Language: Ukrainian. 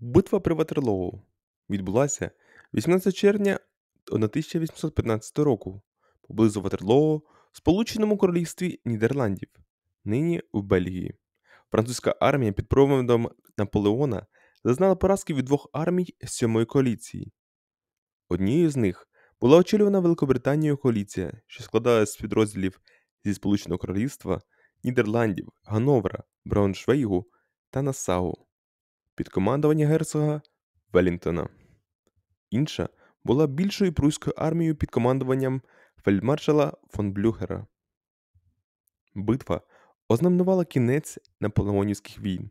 Битва при Ватерлоу відбулася 18 червня 1815 року поблизу Ватерлоу в Сполученому Королівстві Нідерландів, нині в Бельгії. Французька армія під проводом Наполеона зазнала поразки від двох армій сьомої коаліції. Однією з них була очолювана Великобританією коаліція, що складалася з підрозділів зі Сполученого Королівства, Нідерландів, Гановра, Брауншвейгу та Насау під командування герцога Велінтона Інша була більшою прусською армією під командуванням фельдмаршала фон Блюхера. Битва ознаменувала кінець наполеонівських війн.